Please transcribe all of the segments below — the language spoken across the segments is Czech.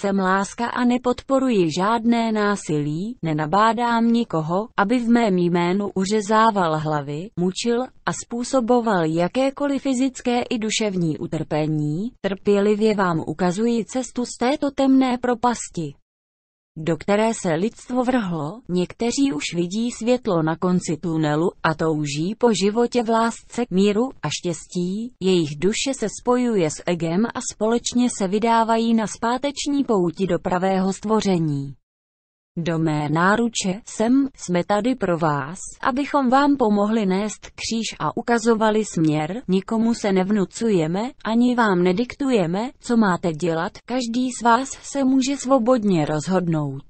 Jsem láska a nepodporuji žádné násilí, nenabádám nikoho, aby v mém jménu uřezával hlavy, mučil a způsoboval jakékoliv fyzické i duševní utrpení, trpělivě vám ukazuji cestu z této temné propasti do které se lidstvo vrhlo, někteří už vidí světlo na konci tunelu a touží po životě v lásce, míru a štěstí, jejich duše se spojuje s egem a společně se vydávají na zpáteční pouti do pravého stvoření. Do mé náruče jsem, jsme tady pro vás, abychom vám pomohli nést kříž a ukazovali směr, nikomu se nevnucujeme, ani vám nediktujeme, co máte dělat, každý z vás se může svobodně rozhodnout.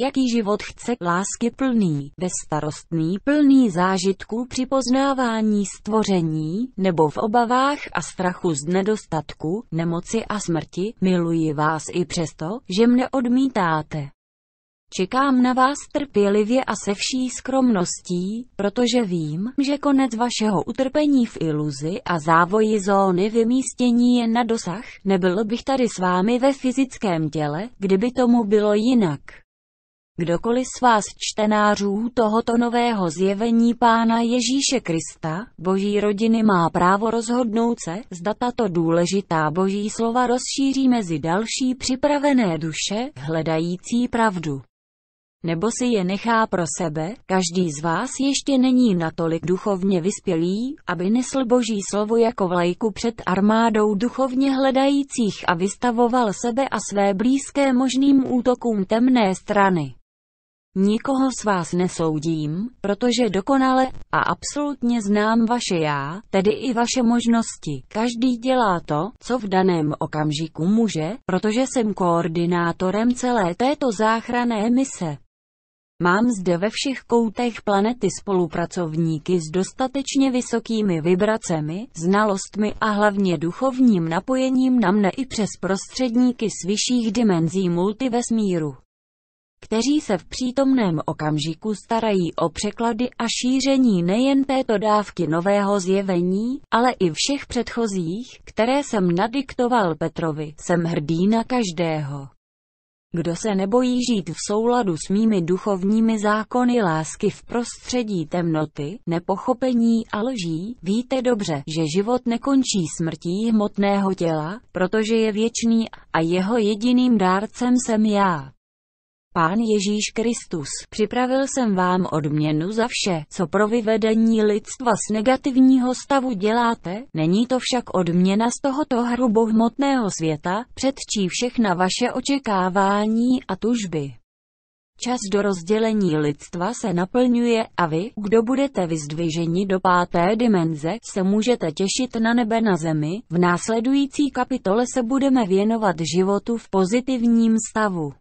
Jaký život chce, lásky plný, bezstarostný, plný zážitků při poznávání stvoření, nebo v obavách a strachu z nedostatku, nemoci a smrti, miluji vás i přesto, že mne odmítáte. Čekám na vás trpělivě a se vší skromností, protože vím, že konec vašeho utrpení v iluzi a závoji zóny vymístění je na dosah, nebyl bych tady s vámi ve fyzickém těle, kdyby tomu bylo jinak. Kdokoliv z vás čtenářů tohoto nového zjevení Pána Ježíše Krista, Boží rodiny má právo rozhodnout se, zda tato důležitá Boží slova rozšíří mezi další připravené duše, hledající pravdu nebo si je nechá pro sebe, každý z vás ještě není natolik duchovně vyspělý, aby nesl boží slovo jako vlajku před armádou duchovně hledajících a vystavoval sebe a své blízké možným útokům temné strany. Nikoho z vás nesoudím, protože dokonale a absolutně znám vaše já, tedy i vaše možnosti. Každý dělá to, co v daném okamžiku může, protože jsem koordinátorem celé této záchranné mise. Mám zde ve všech koutech planety spolupracovníky s dostatečně vysokými vibracemi, znalostmi a hlavně duchovním napojením na mne i přes prostředníky s vyšších dimenzí multivesmíru, kteří se v přítomném okamžiku starají o překlady a šíření nejen této dávky nového zjevení, ale i všech předchozích, které jsem nadiktoval Petrovi. Jsem hrdý na každého kdo se nebojí žít v souladu s mými duchovními zákony lásky v prostředí temnoty, nepochopení a lží, víte dobře, že život nekončí smrtí hmotného těla, protože je věčný a jeho jediným dárcem jsem já. Pán Ježíš Kristus, připravil jsem vám odměnu za vše, co pro vyvedení lidstva z negativního stavu děláte, není to však odměna z tohoto hrubohmotného světa, předčí všechna vaše očekávání a tužby. Čas do rozdělení lidstva se naplňuje a vy, kdo budete vyzdviženi do páté dimenze, se můžete těšit na nebe na zemi. V následující kapitole se budeme věnovat životu v pozitivním stavu.